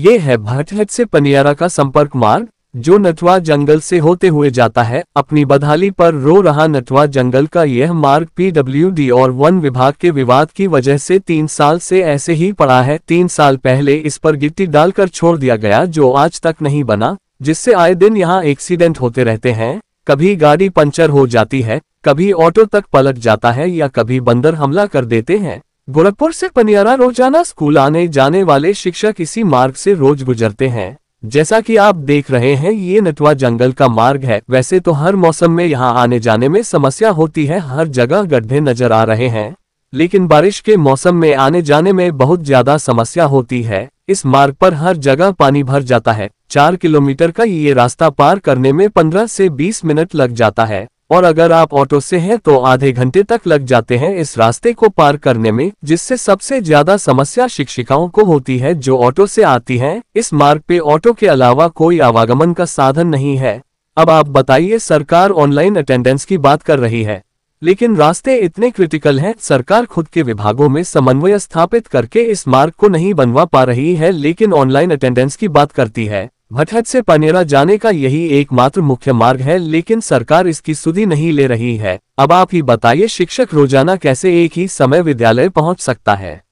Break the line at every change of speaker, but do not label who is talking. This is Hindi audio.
ये है भटहट से पनियारा का संपर्क मार्ग जो नटवा जंगल से होते हुए जाता है अपनी बदहाली पर रो रहा नटवा जंगल का यह मार्ग पीडब्ल्यू और वन विभाग के विवाद की वजह से तीन साल से ऐसे ही पड़ा है तीन साल पहले इस पर गिट्टी डालकर छोड़ दिया गया जो आज तक नहीं बना जिससे आए दिन यहाँ एक्सीडेंट होते रहते हैं कभी गाड़ी पंचर हो जाती है कभी ऑटो तक पलट जाता है या कभी बंदर हमला कर देते हैं गोरखपुर से पनियारा रोजाना स्कूल आने जाने वाले शिक्षक इसी मार्ग से रोज गुजरते हैं जैसा कि आप देख रहे हैं ये नटवा जंगल का मार्ग है वैसे तो हर मौसम में यहाँ आने जाने में समस्या होती है हर जगह गड्ढे नजर आ रहे हैं लेकिन बारिश के मौसम में आने जाने में बहुत ज्यादा समस्या होती है इस मार्ग पर हर जगह पानी भर जाता है चार किलोमीटर का ये रास्ता पार करने में पंद्रह से बीस मिनट लग जाता है और अगर आप ऑटो से हैं तो आधे घंटे तक लग जाते हैं इस रास्ते को पार करने में जिससे सबसे ज्यादा समस्या शिक्षिकाओं को होती है जो ऑटो से आती हैं। इस मार्ग पे ऑटो के अलावा कोई आवागमन का साधन नहीं है अब आप बताइए सरकार ऑनलाइन अटेंडेंस की बात कर रही है लेकिन रास्ते इतने क्रिटिकल हैं सरकार खुद के विभागों में समन्वय स्थापित करके इस मार्ग को नहीं बनवा पा रही है लेकिन ऑनलाइन अटेंडेंस की बात करती है भटहट से पनेरा जाने का यही एकमात्र मुख्य मार्ग है लेकिन सरकार इसकी सुधि नहीं ले रही है अब आप ही बताइए शिक्षक रोजाना कैसे एक ही समय विद्यालय पहुंच सकता है